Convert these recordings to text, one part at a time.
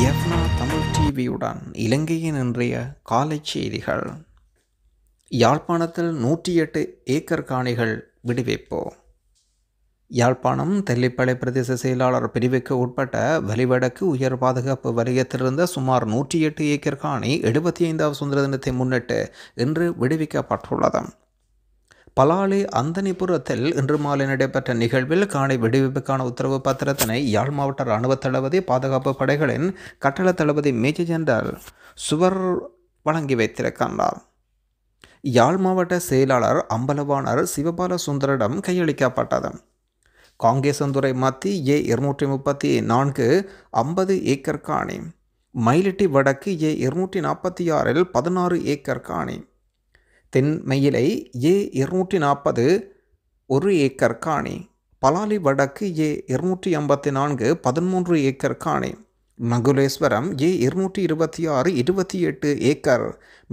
யவ்னா தமிழ் டிவியுடன் இலங்கையின் இன்றைய காலை செய்திகள் யாழ்ப்பாணத்தில் நூற்றி எட்டு ஏக்கர் காணிகள் விடுவிப்பு யாழ்ப்பாணம் தெல்லிப்பளை பிரதேச செயலாளர் பிரிவுக்கு உட்பட்ட வலிவடக்கு உயர் பாதுகாப்பு வலயத்திலிருந்த சுமார் நூற்றி எட்டு ஏக்கர் காணி எழுபத்தி ஐந்தாவது சுதந்திர தினத்தை முன்னிட்டு இன்று விடுவிக்கப்பட்டுள்ளது பலாலி அந்தனிபுரத்தில் இன்று மாலை நடைபெற்ற நிகழ்வில் காணி வெடிவிப்புக்கான உத்தரவு பத்திரத்தினை யாழ் மாவட்ட இராணுவ தளபதி பாதுகாப்பு படைகளின் கட்டள தளபதி மேஜர் ஜெனரல் சுவர் வழங்கி வைத்திருக்கின்றார் யாழ் மாவட்ட செயலாளர் அம்பலவாணர் சிவபால சுந்தரிடம் கையளிக்கப்பட்டது காங்கேசந்துறை மத்தி ஏ இருநூற்றி முப்பத்தி நான்கு ஐம்பது ஏக்கர் காணி மயிலிட்டி வடக்கு ஏ இருநூற்றி நாற்பத்தி ஆறில் பதினாறு ஏக்கர் காணி தென்மயிலை ஏ இருநூற்றி நாற்பது ஒரு ஏக்கர் காணி பலாலி வடக்கு ஏ இருநூற்றி ஐம்பத்தி நான்கு பதிமூன்று ஏக்கர் காணி மகுலேஸ்வரம் ஏ இருநூற்றி இருபத்தி ஆறு இருபத்தி எட்டு ஏக்கர்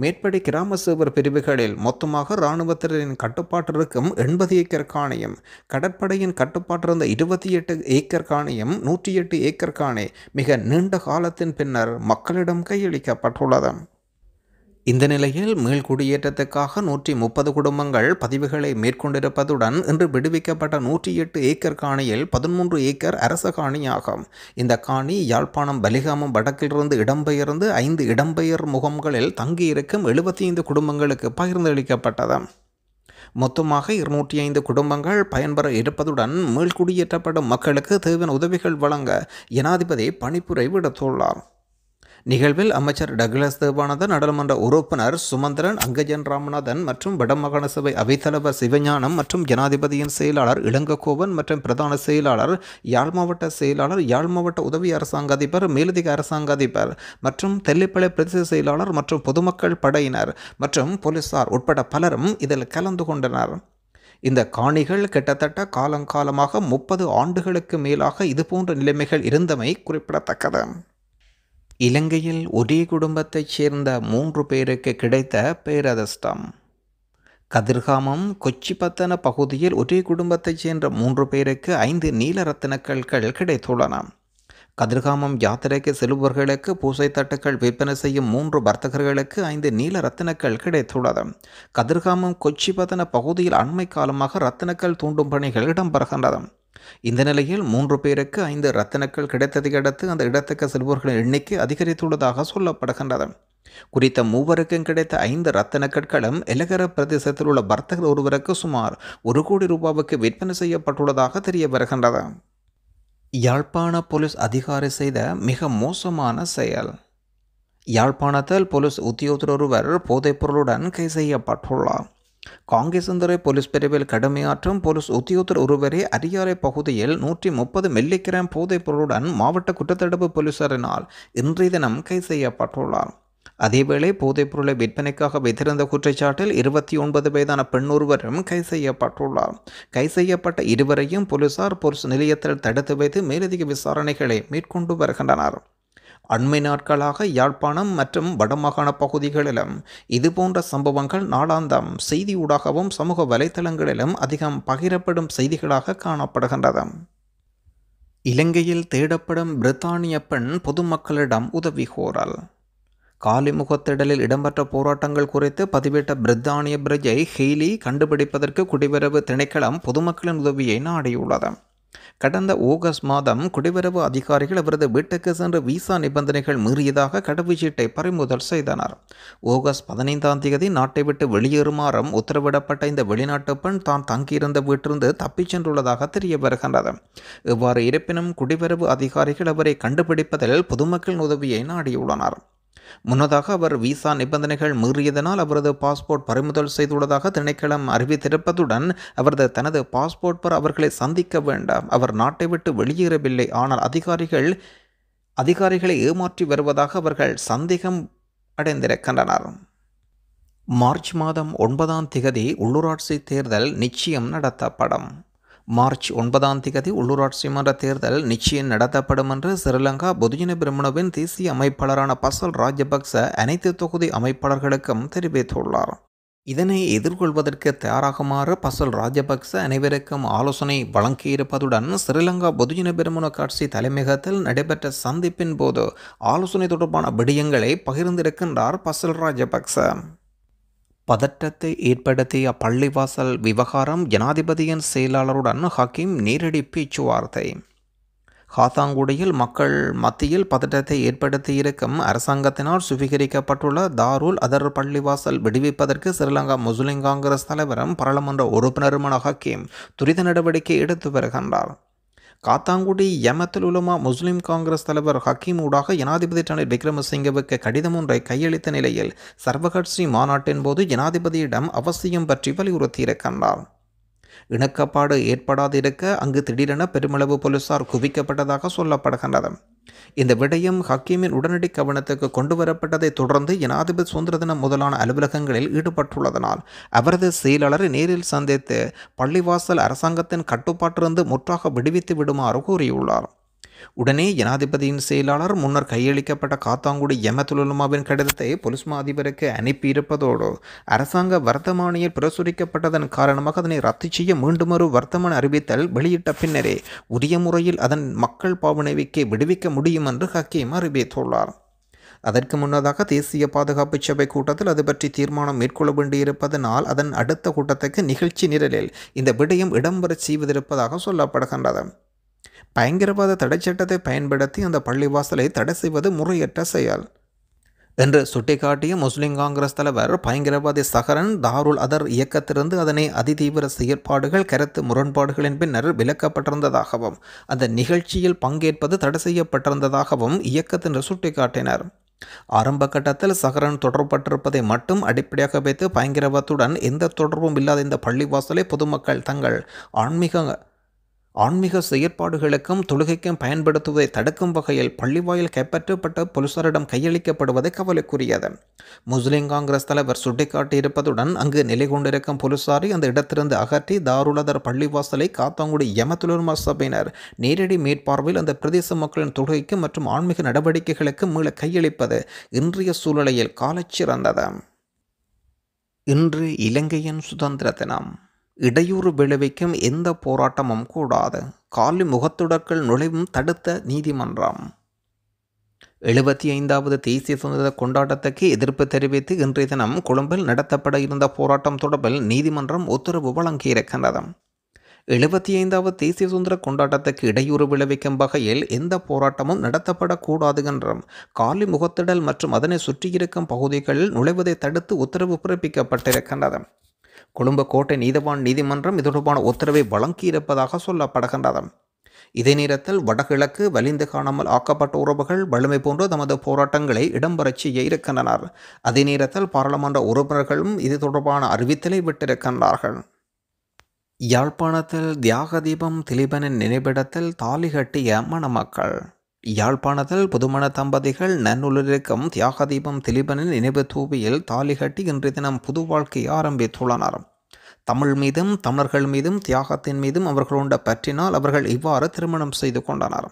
மேற்படி கிராம சேவர் பிரிவுகளில் மொத்தமாக இராணுவத்தினரின் கட்டுப்பாட்டிற்கும் எண்பது ஏக்கர் காணியம் கடற்படையின் கட்டுப்பாட்டிருந்த இருபத்தி எட்டு ஏக்கர் காணியம் நூற்றி எட்டு ஏக்கர் காணி மிக நீண்ட காலத்தின் பின்னர் மக்களிடம் கையளிக்கப்பட்டுள்ளது இந்த நிலையில் மீள் குடியேற்றத்துக்காக நூற்றி முப்பது குடும்பங்கள் பதிவுகளை மேற்கொண்டிருப்பதுடன் இன்று விடுவிக்கப்பட்ட நூற்றி எட்டு ஏக்கர் காணியில் பதிமூன்று ஏக்கர் அரச காணியாகும் இந்த காணி யாழ்ப்பாணம் பலிகாமம் வடக்கிலிருந்து இடம்பெயர்ந்து ஐந்து இடம்பெயர் முகாம்களில் தங்கியிருக்கும் எழுபத்தி ஐந்து குடும்பங்களுக்கு பகிர்ந்தளிக்கப்பட்டது மொத்தமாக இருநூற்றி ஐந்து குடும்பங்கள் பயன்பெற இருப்பதுடன் மீள்குடியேற்றப்படும் மக்களுக்கு தேவையான உதவிகள் வழங்க ஜனாதிபதி பணிப்புரை விடுத்துள்ளார் நிகழ்வில் அமைச்சர் டக்ளஸ் தேவானந்தன் நாடாளுமன்ற உறுப்பினர் சுமந்திரன் அங்கஜன் ராமநாதன் மற்றும் வடமாகாண சபை அவைத்தலைவர் சிவஞானம் மற்றும் ஜனாதிபதியின் செயலாளர் இளங்கோவன் மற்றும் பிரதான செயலாளர் யாழ் மாவட்ட செயலாளர் யாழ் மாவட்ட உதவி அரசாங்க அதிபர் மேலதிக அரசாங்க அதிபர் மற்றும் தெல்லிப்பளை பிரதேச செயலாளர் மற்றும் பொதுமக்கள் படையினர் மற்றும் போலீசார் உட்பட பலரும் இதில் கலந்து கொண்டனர் இந்த காணிகள் கிட்டத்தட்ட காலங்காலமாக முப்பது ஆண்டுகளுக்கு மேலாக இதுபோன்ற நிலைமைகள் இருந்தமை குறிப்பிடத்தக்கது இலங்கையில் ஒரே குடும்பத்தைச் சேர்ந்த மூன்று பேருக்கு கிடைத்த பேரதஸ்தம் கதிர்காமம் கொச்சிபத்தன பகுதியில் ஒரே குடும்பத்தைச் சேர்ந்த மூன்று பேருக்கு ஐந்து நீலரத்தின கற்கள் கிடைத்துள்ளன கதிர்காமம் யாத்திரைக்கு செல்பவர்களுக்கு பூசை தட்டுக்கள் விற்பனை செய்யும் மூன்று வர்த்தகர்களுக்கு ஐந்து நீல ரத்தினக்கள் கிடைத்துள்ளது கதிர்காமம் கொச்சிபதன பகுதியில் அண்மை காலமாக ரத்தினக்கள் தூண்டும் பணிகள் இடம்பெறுகின்றன இந்த நிலையில் மூன்று பேருக்கு ஐந்து ரத்தனக்கள் கிடைத்ததை அடுத்து அந்த இடத்துக்கு செல்பவர்களின் எண்ணிக்கை அதிகரித்துள்ளதாக சொல்லப்படுகின்றது குறித்த மூவருக்கும் கிடைத்த ஐந்து ரத்தன கற்களும் எலகர பிரதேசத்தில் உள்ள வர்த்தகர் ஒருவருக்கு சுமார் ஒரு கோடி ரூபாவுக்கு விற்பனை செய்யப்பட்டுள்ளதாக தெரிய வருகின்றது யாழ்ப்பாண போலீஸ் அதிகாரி செய்த மிக மோசமான செயல் யாழ்ப்பாணத்தில் போலீஸ் உத்தியோகத்தர் ஒருவர் போதைப்பொருளுடன் கை செய்யப்பட்டுள்ளார் ಕಾಂಗೆಸ್ಸಿಂದರೆ போலீஸ் பிரிவில் கடுமையாற்றும் போலீஸ் உத்தியோகத்தர் ஒருவரே அரியாலை பகுதியில் நூற்றி முப்பது மில்லிகிராம் போதைப் பொருளுடன் மாவட்ட குற்றத்தடுப்பு போலீசாரினால் இன்றைய தினம் கைது செய்யப்பட்டுள்ளார் அதேவேளை போதைப்பொருளை விற்பனைக்காக வைத்திருந்த குற்றச்சாட்டில் இருபத்தி ஒன்பது வயதான பெண் ஒருவரும் கை செய்யப்பட்டுள்ளார் கை செய்யப்பட்ட இருவரையும் போலீசார் போலீஸ் நிலையத்தில் தடுத்து வைத்து மேலதிக விசாரணைகளை மேற்கொண்டு வருகின்றனர் அண்மை நாட்களாக யாழ்ப்பாணம் மற்றும் வடமாகாண பகுதிகளிலும் இதுபோன்ற சம்பவங்கள் நாளாந்தம் செய்தி ஊடாகவும் சமூக வலைதளங்களிலும் அதிகம் பகிரப்படும் செய்திகளாக காணப்படுகின்றது இலங்கையில் தேடப்படும் பிரித்தானிய பெண் பொதுமக்களிடம் உதவி கோரல் காலிமுகத்திடலில் இடம்பெற்ற போராட்டங்கள் குறித்து பதிவிட்ட பிரித்தானிய பிரஜை ஹெய்லி கண்டுபிடிப்பதற்கு குடிவரவு திணைக்களம் பொதுமக்களின் உதவியை நாடியுள்ளது கடந்த ஆகஸ்ட் மாதம் குடிவரவு அதிகாரிகள் அவரது வீட்டுக்கு சென்று விசா நிபந்தனைகள் மீறியதாக கடவுச்சீட்டை பறிமுதல் செய்தனர் ஆகஸ்ட் பதினைந்தாம் தேதி நாட்டை விட்டு வெளியேறுமாறும் உத்தரவிடப்பட்ட இந்த வெளிநாட்டு பெண் தான் தங்கியிருந்த வீட்டிலிருந்து தப்பிச் சென்றுள்ளதாக தெரிய வருகின்றது இவ்வாறு இருப்பினும் குடிவரவு அதிகாரிகள் அவரை கண்டுபிடிப்பதில் பொதுமக்கள் உதவியை நாடியுள்ளனர் முன்னதாக அவர் விசா நிபந்தனைகள் மீறியதனால் அவரது பாஸ்போர்ட் பறிமுதல் செய்துள்ளதாக திணைக்களம் அறிவித்திருப்பதுடன் அவரது தனது பாஸ்போர்ட் பெற அவர்களை சந்திக்க வேண்டாம் அவர் நாட்டை விட்டு வெளியேறவில்லை ஆனால் அதிகாரிகள் அதிகாரிகளை ஏமாற்றி வருவதாக அவர்கள் சந்தேகம் அடைந்திருக்கின்றனர் மார்ச் மாதம் ஒன்பதாம் திகதி உள்ளூராட்சி தேர்தல் நிச்சயம் நடத்தப்படும் மார்ச் ஒன்பதாம் தேதி உள்ளூராட்சி மன்ற தேர்தல் நிச்சயம் நடத்தப்படும் என்று சிறிலங்கா பொதுஜன பிரமணவின் தேசிய அமைப்பாளரான பசல் ராஜபக்ச அனைத்து தொகுதி அமைப்பாளர்களுக்கும் தெரிவித்துள்ளார் இதனை எதிர்கொள்வதற்கு தயாராகுமாறு பசல் ராஜபக்ச அனைவருக்கும் ஆலோசனை வழங்கியிருப்பதுடன் ஸ்ரீலங்கா பொதுஜன பெருமன காட்சி தலைமையகத்தில் நடைபெற்ற சந்திப்பின் போது ஆலோசனை தொடர்பான விடயங்களை பகிர்ந்திருக்கின்றார் பசல் ராஜபக்ச பதற்றத்தை ஏற்படுத்திய பள்ளிவாசல் விவகாரம் ஜனாதிபதியின் செயலாளருடன் ஹக்கீம் நேரடி பேச்சுவார்த்தை காத்தாங்குடியில் மக்கள் மத்தியில் பதற்றத்தை ஏற்படுத்தியிருக்கும் அரசாங்கத்தினால் சுவீகரிக்கப்பட்டுள்ள தாருல் அதர் பள்ளிவாசல் விடுவிப்பதற்கு ஸ்ரீலங்கா முஸ்லிம் காங்கிரஸ் தலைவரும் பாராளுமன்ற உறுப்பினருமான ஹக்கீம் துரித நடவடிக்கை எடுத்து வருகின்றார் காத்தாங்குடி யமத்துல் உலமா முஸ்லிம் காங்கிரஸ் தலைவர் ஹக்கீம் ஊடாக ஜனாதிபதி ரணில் விக்ரமசிங்கவுக்கு கடிதம் ஒன்றை கையளித்த நிலையில் சர்வகட்சி மாநாட்டின் போது ஜனாதிபதியிடம் அவசியம் பற்றி வலியுறுத்தியிருக்கின்றார் இணக்கப்பாடு ஏற்படாதிருக்க அங்கு திடீரென பெருமளவு போலீசார் குவிக்கப்பட்டதாக சொல்லப்படுகின்றது இந்த விடயம் ஹக்கீமின் உடனடி கவனத்துக்கு கொண்டு வரப்பட்டதை தொடர்ந்து ஜனாதிபதி சுதந்திர தினம் முதலான அலுவலகங்களில் ஈடுபட்டுள்ளதனால் அவரது செயலாளரை நேரில் சந்தித்து பள்ளிவாசல் அரசாங்கத்தின் கட்டுப்பாட்டிலிருந்து முற்றாக விடுவித்து விடுமாறு கூறியுள்ளார் உடனே ஜனாதிபதியின் செயலாளர் முன்னர் கையளிக்கப்பட்ட காத்தாங்குடி யமதுலுமாவின் கடிதத்தை பொலிஸ் அதிபருக்கு அனுப்பியிருப்பதோடு அரசாங்க வர்த்தமானியில் பிரசுரிக்கப்பட்டதன் காரணமாக அதனை ரத்து செய்ய மீண்டும் ஒரு அறிவித்தல் வெளியிட்ட பின்னரே உரிய முறையில் அதன் மக்கள் பாவனைவிக்கு விடுவிக்க முடியும் என்று ஹக்கீம் அறிவித்துள்ளார் அதற்கு முன்னதாக தேசிய பாதுகாப்பு சபை கூட்டத்தில் அது பற்றி தீர்மானம் மேற்கொள்ள வேண்டியிருப்பதனால் அதன் அடுத்த கூட்டத்துக்கு நிகழ்ச்சி நிரலில் இந்த விடயம் இடம்பெறச் செய்வதிருப்பதாக சொல்லப்படுகின்றது பயங்கரவாத தடைச்சட்டத்தை பயன்படுத்தி அந்த பள்ளிவாசலை தடை செய்வது முறையற்ற செயல் என்று சுட்டிக்காட்டிய முஸ்லிம் காங்கிரஸ் தலைவர் பயங்கரவாதி சஹரன் தாருல் அதர் இயக்கத்திலிருந்து அதனை அதிதீவிர செயற்பாடுகள் கருத்து முரண்பாடுகளின் பின்னர் விலக்கப்பட்டிருந்ததாகவும் அந்த நிகழ்ச்சியில் பங்கேற்பது தடை செய்யப்பட்டிருந்ததாகவும் இயக்கத்தினர் சுட்டிக்காட்டினர் ஆரம்ப கட்டத்தில் சஹரன் தொடர்பட்டிருப்பதை மட்டும் அடிப்படையாக வைத்து பயங்கரவாதத்துடன் எந்த தொடர்பும் இல்லாத இந்த பள்ளிவாசலை பொதுமக்கள் தங்கள் ஆன்மீக ஆன்மீக செயற்பாடுகளுக்கும் தொழுகைக்கும் பயன்படுத்துவதை தடுக்கும் வகையில் பள்ளிவாயில் கைப்பற்றப்பட்ட போலீசாரிடம் கையளிக்கப்படுவதை கவலைக்குரியது முஸ்லிம் காங்கிரஸ் தலைவர் சுட்டிக்காட்டியிருப்பதுடன் அங்கு நிலை கொண்டிருக்கும் போலீசாரை அந்த இடத்திலிருந்து அகற்றி தாருளதர் பள்ளிவாசலை காத்தாங்குடி யமத்துலர்மா சபையினர் நேரடி மேற்பார்வையில் அந்த பிரதேச மக்களின் தொழுகைக்கு மற்றும் ஆன்மீக நடவடிக்கைகளுக்கு மீள கையளிப்பது இன்றைய சூழ்நிலையில் காலச்சிறந்தது இன்று இலங்கையின் சுதந்திர தினம் இடையூறு விளைவிக்கும் எந்த போராட்டமும் கூடாது காலி முகத்துடக்கள் நுழைவும் தடுத்த நீதிமன்றம் எழுபத்தி ஐந்தாவது தேசிய சுதந்திர கொண்டாட்டத்துக்கு எதிர்ப்பு தெரிவித்து இன்றைய தினம் கொழும்பில் நடத்தப்பட இருந்த போராட்டம் தொடர்பில் நீதிமன்றம் உத்தரவு வழங்கியிருக்கின்றது எழுபத்தி ஐந்தாவது தேசிய சுதந்திர கொண்டாட்டத்துக்கு இடையூறு விளைவிக்கும் வகையில் எந்த போராட்டமும் நடத்தப்படக்கூடாது என்றும் காலி முகத்திடல் மற்றும் அதனை சுற்றியிருக்கும் பகுதிகளில் நுழைவதை தடுத்து உத்தரவு பிறப்பிக்கப்பட்டிருக்கின்றது கொழும்பு கோட்டை நீதவான் நீதிமன்றம் இது தொடர்பான உத்தரவை வழங்கியிருப்பதாக சொல்லப்படுகின்றது இதே நேரத்தில் வடகிழக்கு வலிந்து காணாமல் ஆக்கப்பட்ட உறவுகள் வலிமை போன்ற தமது போராட்டங்களை இடம்பெறச் செய்ய இருக்கின்றனர் அதே நேரத்தில் பாராளுமன்ற உறுப்பினர்களும் இது தொடர்பான அறிவித்தலை விட்டிருக்கின்றார்கள் யாழ்ப்பாணத்தில் தியாக தீபம் திலீபனின் நினைவிடத்தில் தாலி கட்டிய மணமக்கள் யாழ்ப்பாணத்தில் புதுமண தம்பதிகள் நன்னூலிருக்கும் தியாகதீபம் திலீபனின் நினைவு தூவியில் தாலி கட்டி இன்றைய தினம் புது வாழ்க்கை ஆரம்பித்துள்ளனர் தமிழ் மீதும் தமிழர்கள் மீதும் தியாகத்தின் மீதும் அவர்கள் பற்றினால் அவர்கள் இவ்வாறு திருமணம் செய்து கொண்டனர்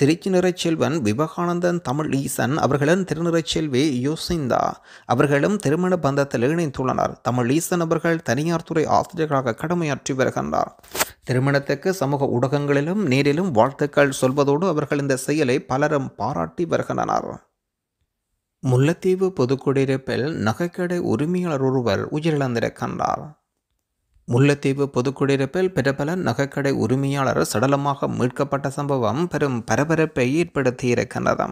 திருச்சி நிறைச்செல்வன் விவேகானந்தன் தமிழ் ஈசன் அவர்களும் திருநிறைச்செல்வி யோசிந்தா அவர்களும் திருமண பந்தத்தில் இணைந்துள்ளனர் தமிழ் ஈசன் அவர்கள் தனியார் துறை ஆசிரியர்களாக கடமையாற்றி வருகின்றார் திருமணத்துக்கு சமூக ஊடகங்களிலும் நேரிலும் வாழ்த்துக்கள் சொல்வதோடு அவர்கள் இந்த செயலை பலரும் பாராட்டி வருகின்றனர் முல்லைத்தீவு பொதுக்குடியிருப்பில் நகைக்கடை உரிமையாளர் ஒருவர் உயிரிழந்திருக்கின்றார் முல்லைத்தீவு பொதுக்குடியிருப்பில் பிரபல நகைக்கடை உரிமையாளர் சடலமாக மீட்கப்பட்ட சம்பவம் பெரும் பரபரப்பை ஏற்படுத்தியிருக்கின்றது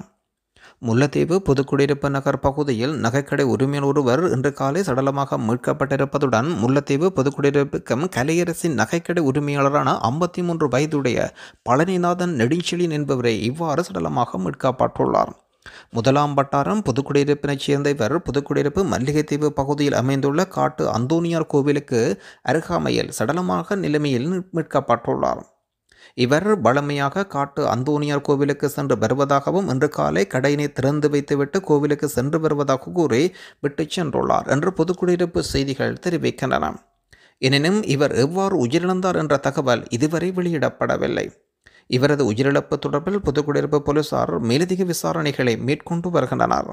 முல்லைத்தீவு பொதுக்குடியிருப்பு நகர் பகுதியில் நகைக்கடை உரிமையாளர் ஒருவர் இன்று காலை சடலமாக மீட்கப்பட்டிருப்பதுடன் முல்லைத்தீவு பொதுக்குடியிருப்புக்கும் கலையரசின் நகைக்கடை உரிமையாளரான ஐம்பத்தி மூன்று வயதுடைய பழனிநாதன் நெடுஞ்செழியன் என்பவரை இவ்வாறு சடலமாக மீட்கப்பட்டுள்ளார் முதலாம் வட்டாரம் புதுக்குடியிருப்பினைச் சேர்ந்த இவர் புதுக்குடியிருப்பு மல்லிகைத்தீவு பகுதியில் அமைந்துள்ள காட்டு அந்தோனியார் கோவிலுக்கு அருகாமையில் சடலமாக நிலைமையில் மீட்கப்பட்டுள்ளார் இவர் வழமையாக காட்டு அந்தோனியார் கோவிலுக்கு சென்று வருவதாகவும் இன்று காலை கடையினை திறந்து வைத்துவிட்டு கோவிலுக்கு சென்று வருவதாக கூறி விட்டு சென்றுள்ளார் என்று பொதுக்குடியிருப்பு செய்திகள் தெரிவிக்கின்றன எனினும் இவர் எவ்வாறு உயிரிழந்தார் என்ற தகவல் இதுவரை வெளியிடப்படவில்லை இவரது உயிரிழப்பு தொடர்பில் புதுக்குடியிருப்பு போலீசார் மேலதிக விசாரணைகளை மேற்கொண்டு வருகின்றனர்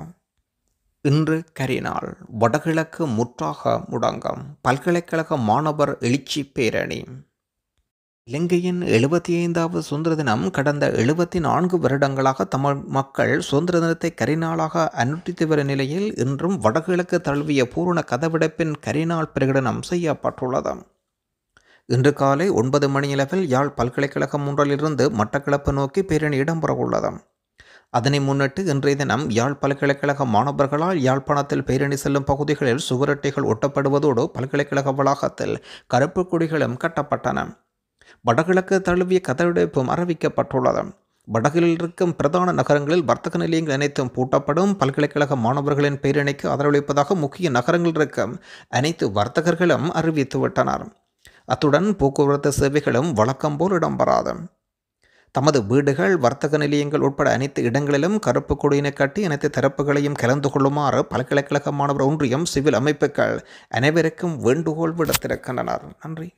இன்று கரிநாள் வடகிழக்கு முற்றாக முடங்கம் பல்கலைக்கழக மாணவர் எழுச்சி பேரணி இலங்கையின் எழுபத்தி ஐந்தாவது சுதந்திர தினம் கடந்த எழுபத்தி நான்கு வருடங்களாக தமிழ் மக்கள் சுதந்திர தினத்தை கரிநாளாக அனுஷ்டித்து வரும் நிலையில் இன்றும் வடகிழக்கு தழுவிய பூரண கதவிடப்பின் கரிநாள் பிரகடனம் செய்யப்பட்டுள்ளது இன்று காலை ஒன்பது மணியளவில் யாழ் பல்கலைக்கழகம் ஒன்றிலிருந்து மட்டக்களப்பு நோக்கி பேரணி இடம்பெறவுள்ளது அதனை முன்னிட்டு இன்றைய தினம் யாழ் பல்கலைக்கழக மாணவர்களால் யாழ்ப்பாணத்தில் பேரணி செல்லும் பகுதிகளில் சுவரட்டைகள் ஒட்டப்படுவதோடு பல்கலைக்கழக வளாகத்தில் கருப்பு குடிகளும் கட்டப்பட்டன வடகிழக்கு தழுவிய கதவிடைப்பும் அறிவிக்கப்பட்டுள்ளது வடகிழில் இருக்கும் பிரதான நகரங்களில் வர்த்தக நிலையங்கள் அனைத்தும் பூட்டப்படும் பல்கலைக்கழக மாணவர்களின் பேரணிக்கு ஆதரவளிப்பதாக முக்கிய நகரங்களில் இருக்கும் அனைத்து வர்த்தகர்களும் அறிவித்துவிட்டனர் அத்துடன் போக்குவரத்து சேவைகளும் வழக்கம்போல் இடம்பெறாது தமது வீடுகள் வர்த்தக நிலையங்கள் உட்பட அனைத்து இடங்களிலும் கருப்பு கொடியினை கட்டி அனைத்து தரப்புகளையும் கலந்து கொள்ளுமாறு பல்கலைக்கழக மாணவர் ஒன்றியம் சிவில் அமைப்புகள் அனைவருக்கும் வேண்டுகோள் விடுத்திருக்கின்றனர் நன்றி